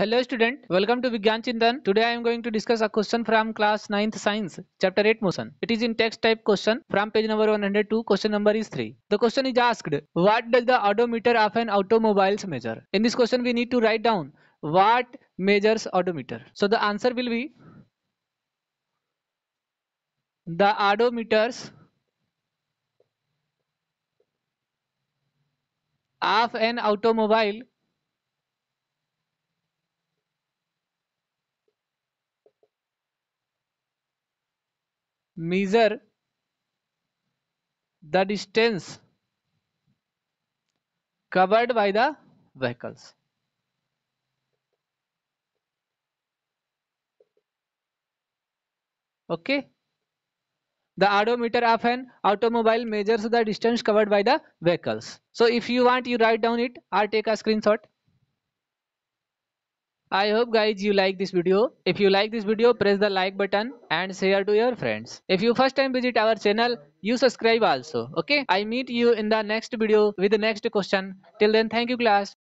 Hello student, welcome to Vigyan Chintan. Today I am going to discuss a question from class 9th science, chapter 8 motion. It is in text type question from page number 102, question number is 3. The question is asked, what does the odometer of an automobile measure? In this question we need to write down what measures odometer. So the answer will be the odometers of an automobile measure the distance covered by the vehicles. Okay. The odometer of an automobile measures the distance covered by the vehicles. So if you want, you write down it or take a screenshot. I hope guys you like this video. If you like this video, press the like button and share to your friends. If you first time visit our channel, you subscribe also. Okay. I meet you in the next video with the next question. Till then, thank you class.